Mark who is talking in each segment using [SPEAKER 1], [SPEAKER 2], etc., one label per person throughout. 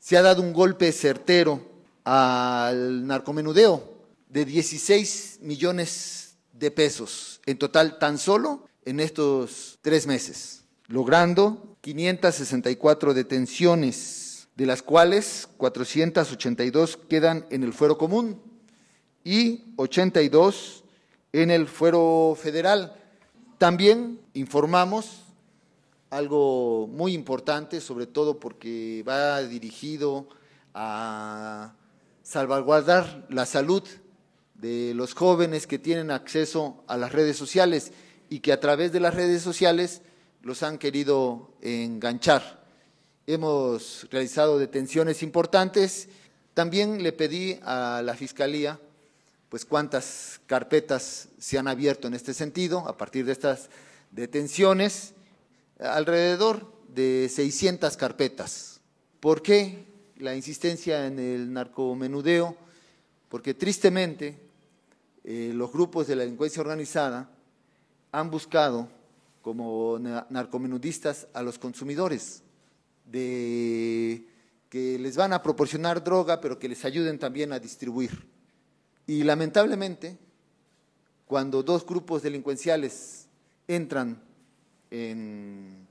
[SPEAKER 1] se ha dado un golpe certero al narcomenudeo de 16 millones de pesos en total tan solo en estos tres meses, logrando 564 detenciones, de las cuales 482 quedan en el fuero común y 82 en el fuero federal. También informamos algo muy importante, sobre todo porque va dirigido a salvaguardar la salud de los jóvenes que tienen acceso a las redes sociales y que a través de las redes sociales los han querido enganchar. Hemos realizado detenciones importantes. También le pedí a la Fiscalía pues cuántas carpetas se han abierto en este sentido a partir de estas detenciones alrededor de 600 carpetas. ¿Por qué la insistencia en el narcomenudeo? Porque tristemente eh, los grupos de la delincuencia organizada han buscado como narcomenudistas a los consumidores, de que les van a proporcionar droga, pero que les ayuden también a distribuir. Y lamentablemente, cuando dos grupos delincuenciales entran en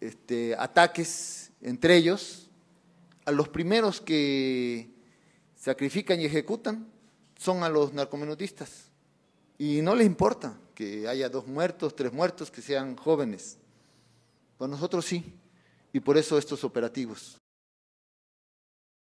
[SPEAKER 1] este, ataques entre ellos, a los primeros que sacrifican y ejecutan son a los narcomenutistas. Y no les importa que haya dos muertos, tres muertos, que sean jóvenes. Para nosotros sí. Y por eso estos operativos.